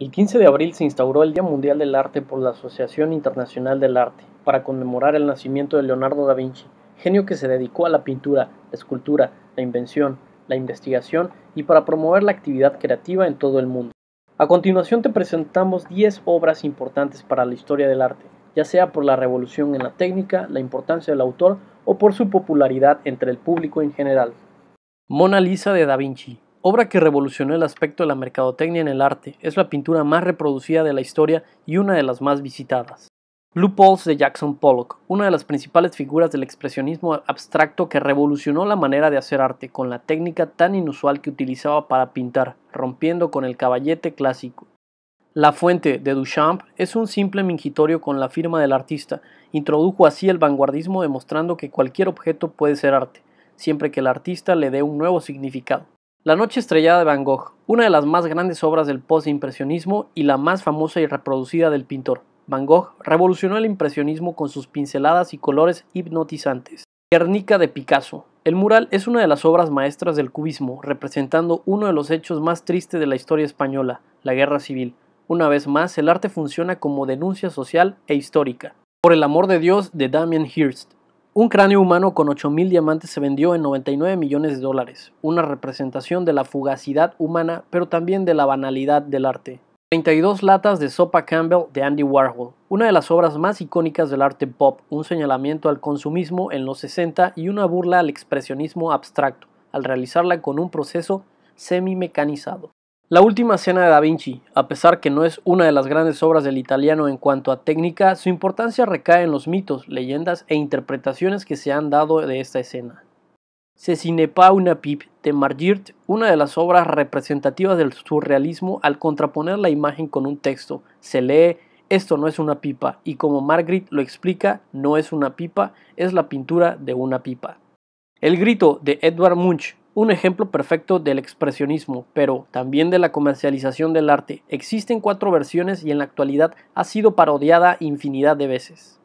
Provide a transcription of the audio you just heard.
El 15 de abril se instauró el Día Mundial del Arte por la Asociación Internacional del Arte, para conmemorar el nacimiento de Leonardo da Vinci, genio que se dedicó a la pintura, la escultura, la invención, la investigación y para promover la actividad creativa en todo el mundo. A continuación te presentamos 10 obras importantes para la historia del arte, ya sea por la revolución en la técnica, la importancia del autor o por su popularidad entre el público en general. Mona Lisa de Da Vinci obra que revolucionó el aspecto de la mercadotecnia en el arte, es la pintura más reproducida de la historia y una de las más visitadas. Blue Pulse de Jackson Pollock, una de las principales figuras del expresionismo abstracto que revolucionó la manera de hacer arte con la técnica tan inusual que utilizaba para pintar, rompiendo con el caballete clásico. La fuente de Duchamp es un simple mingitorio con la firma del artista. Introdujo así el vanguardismo demostrando que cualquier objeto puede ser arte, siempre que el artista le dé un nuevo significado. La Noche Estrellada de Van Gogh, una de las más grandes obras del postimpresionismo y la más famosa y reproducida del pintor. Van Gogh revolucionó el impresionismo con sus pinceladas y colores hipnotizantes. Guernica de Picasso. El mural es una de las obras maestras del cubismo, representando uno de los hechos más tristes de la historia española, la guerra civil. Una vez más, el arte funciona como denuncia social e histórica. Por el amor de Dios de Damien Hirst. Un cráneo humano con 8.000 diamantes se vendió en 99 millones de dólares, una representación de la fugacidad humana, pero también de la banalidad del arte. 32 latas de sopa Campbell de Andy Warhol, una de las obras más icónicas del arte pop, un señalamiento al consumismo en los 60 y una burla al expresionismo abstracto, al realizarla con un proceso semi-mecanizado. La última escena de Da Vinci, a pesar que no es una de las grandes obras del italiano en cuanto a técnica, su importancia recae en los mitos, leyendas e interpretaciones que se han dado de esta escena. Se cinepa una pip de Margirt, una de las obras representativas del surrealismo al contraponer la imagen con un texto, se lee esto no es una pipa y como Margrit lo explica, no es una pipa, es la pintura de una pipa. El grito de Edward Munch un ejemplo perfecto del expresionismo, pero también de la comercialización del arte. Existen cuatro versiones y en la actualidad ha sido parodiada infinidad de veces.